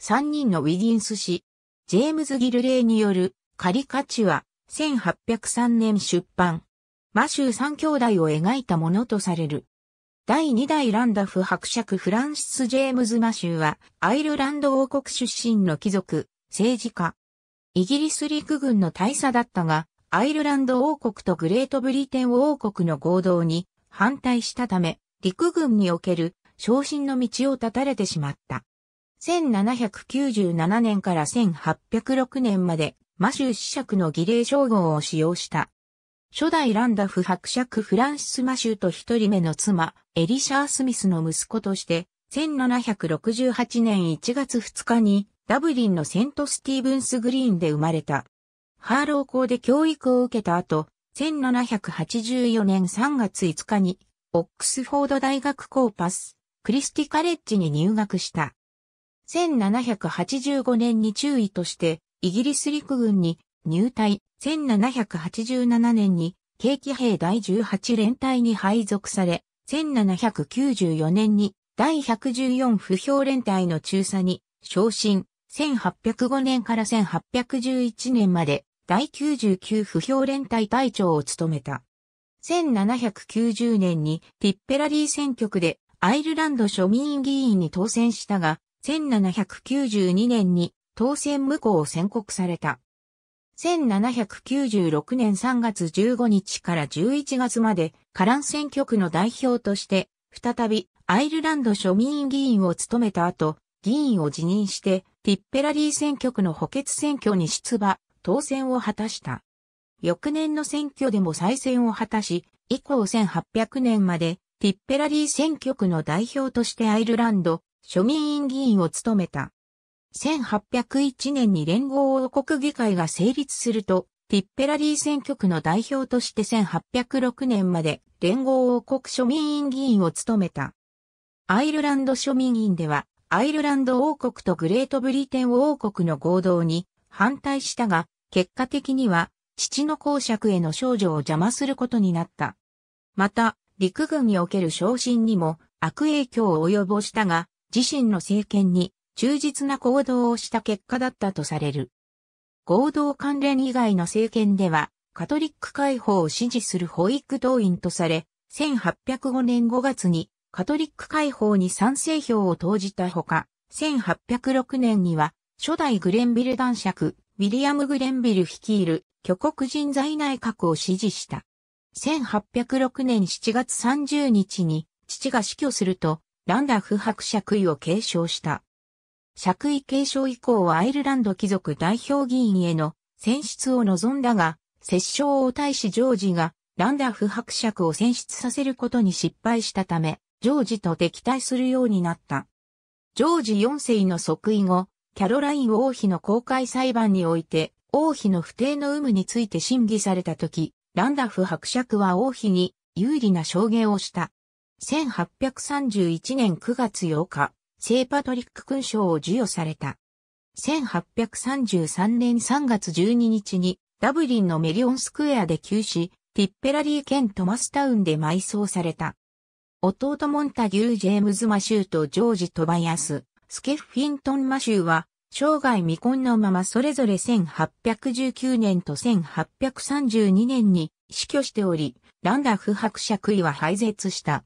3人のウィギンス氏、ジェームズ・ギルレイによるカリカチュア、1803年出版。マシュー三兄弟を描いたものとされる。第2代ランダフ伯爵フランシス・ジェームズ・マシューは、アイルランド王国出身の貴族、政治家。イギリス陸軍の大佐だったが、アイルランド王国とグレートブリテン王国の合同に反対したため、陸軍における昇進の道を断たれてしまった。1797年から1806年まで、マシュー子爵の儀礼称号を使用した。初代ランダフ伯爵フランシス・マシューと一人目の妻、エリシャー・スミスの息子として、1768年1月2日に、ダブリンのセント・スティーブンス・グリーンで生まれた。ハーロー校で教育を受けた後、1784年3月5日に、オックスフォード大学コーパス、クリスティカレッジに入学した。1785年に中尉としてイギリス陸軍に入隊、1787年に景気兵第18連隊に配属され、1794年に第114不評連隊の中佐に昇進、1805年から1811年まで第99不評連隊隊長を務めた。1790年にティッペラリー選挙区でアイルランド庶民議員に当選したが、1792年に当選無効を宣告された。1796年3月15日から11月まで、カラン選挙区の代表として、再びアイルランド庶民議員を務めた後、議員を辞任して、ティッペラリー選挙区の補欠選挙に出馬、当選を果たした。翌年の選挙でも再選を果たし、以降1800年まで、ティッペラリー選挙区の代表としてアイルランド、庶民院議員を務めた。1801年に連合王国議会が成立すると、ティッペラリー選挙区の代表として1806年まで連合王国庶民院議員を務めた。アイルランド庶民院では、アイルランド王国とグレートブリテン王国の合同に反対したが、結果的には父の公爵への少女を邪魔することになった。また、陸軍における昇進にも悪影響を及ぼしたが、自身の政権に忠実な行動をした結果だったとされる。合同関連以外の政権では、カトリック解放を支持する保育動員とされ、1805年5月にカトリック解放に賛成票を投じたほか、1806年には初代グレンビル男爵、ウィリアム・グレンビル率いる挙国人材内閣を支持した。1806年7月30日に父が死去すると、ランダフ伯爵位を継承した。爵位継承以降はアイルランド貴族代表議員への選出を望んだが、摂政王太子ジョージがランダフ伯爵を選出させることに失敗したため、ジョージと敵対するようになった。ジョージ4世の即位後、キャロライン王妃の公開裁判において、王妃の不定の有無について審議された時、ランダフ伯爵は王妃に有利な証言をした。1831年9月8日、聖パトリック勲章を授与された。1833年3月12日に、ダブリンのメリオンスクエアで急死、ティッペラリー県トマスタウンで埋葬された。弟モンタギュー・ジェームズ・マシューとジョージ・トバヤス、スケフィントン・マシューは、生涯未婚のままそれぞれ1819年と1832年に死去しており、ランダフ伯爵位は廃絶した。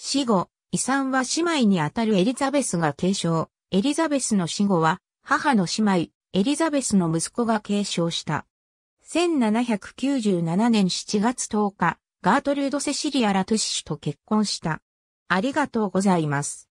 死後、遺産は姉妹にあたるエリザベスが継承。エリザベスの死後は、母の姉妹、エリザベスの息子が継承した。1797年7月10日、ガートルード・セシリア・ラトゥッシュと結婚した。ありがとうございます。